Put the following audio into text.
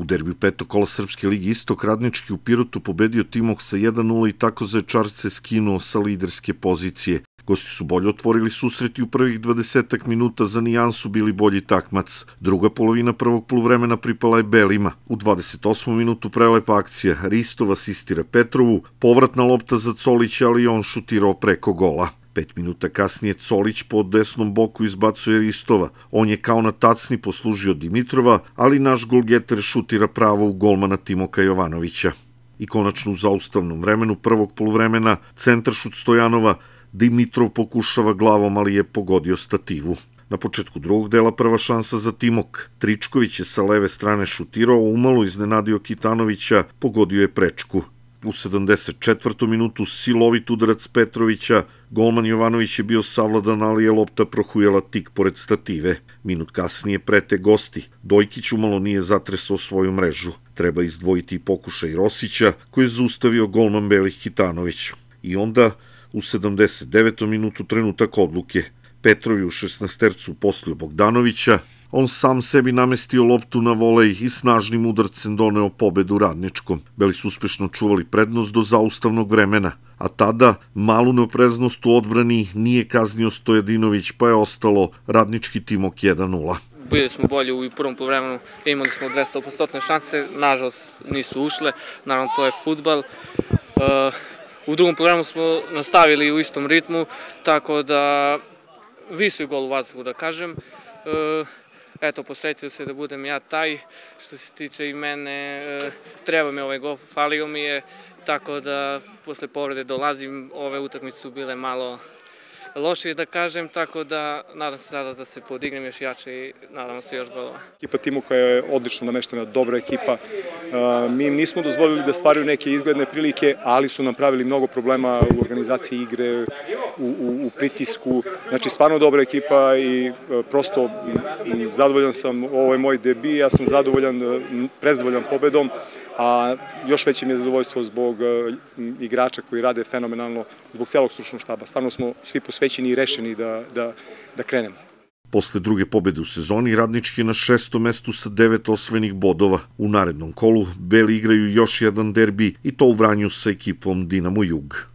U derbiju petog kola Srpske ligi Istok Radnički u Pirotu pobedio Timok sa 1-0 i tako Čarce skinuo sa liderske pozicije. Gosti su bolje otvorili susret i u prvih 20 minuta, za nijansu bili bolji takmac. Druga polovina prvog poluvremena pripala je Belima. U 28. minutu prelepa akcija. Ristov asistira Petrovu, povratna lopta za Colića, ali on šutirao preko gola. Pet minuta kasnije Colić po desnom boku izbacuje Ristova. On je kao na tacni poslužio Dimitrova, ali naš golgeter šutira pravo u golmana Timoka Jovanovića. I konačno u zaustavnom vremenu prvog polovremena centaršut Stojanova Dimitrov pokušava glavom, ali je pogodio stativu. Na početku drugog dela prva šansa za Timok. Tričković je sa leve strane šutirao, umalo iznenadio Kitanovića, pogodio je prečku. U 74. minutu silovit udarac Petrovića, golman Jovanović je bio savladan, ali je lopta prohujela tik pored stative. Minut kasnije prete gosti. Dojkić umalo nije zatresao svoju mrežu. Treba izdvojiti i pokušaj Rosića, koji je zaustavio golman Belih Kitanović. I onda, u 79. minutu trenutak odluke. Petrovi u 16. tercu poslio Bogdanovića, on sam sebi namestio loptu na volej i snažnim udarcem doneo pobedu radničkom. Beli su uspešno čuvali prednost do zaustavnog vremena, a tada malu neopreznost u odbrani nije kaznio Stojadinović, pa je ostalo radnički timok 1-0 bili smo bolji u prvom povremenu, imali smo 200% šanse, nažalost nisu ušle, naravno to je futbal. Uh, u drugom povremenu smo nastavili u istom ritmu, tako da visio je gol u vazduhu, da kažem. Uh, eto, posrećio se da budem ja taj. Što se tiče i mene, e, treba mi ovaj gol, falio mi je, tako da posle povrede dolazim, ove utakmice su bile malo loše da kažem, tako da nadam se sada da se podignem još jače i nadam se još golova. Ekipa timu koja je odlično nameštena, dobra ekipa. E, mi im nismo dozvolili da stvaraju neke izgledne prilike, ali su nam pravili mnogo problema u organizaciji igre, u, u, u pritisku. Znači, stvarno dobra ekipa i e, prosto zadovoljan sam, ovo je moj debi, ja sam zadovoljan, e, prezadovoljan pobedom, a još veće mi je zadovoljstvo zbog e, igrača koji rade fenomenalno, zbog celog stručnog štaba. Stvarno smo svi posvećeni i rešeni da, da, da krenemo. Posle druge pobede u sezoni, Radnički je na šestom mestu sa devet osvojenih bodova. U narednom kolu Beli igraju još jedan derbi i to u Vranju sa ekipom Dinamo Jug.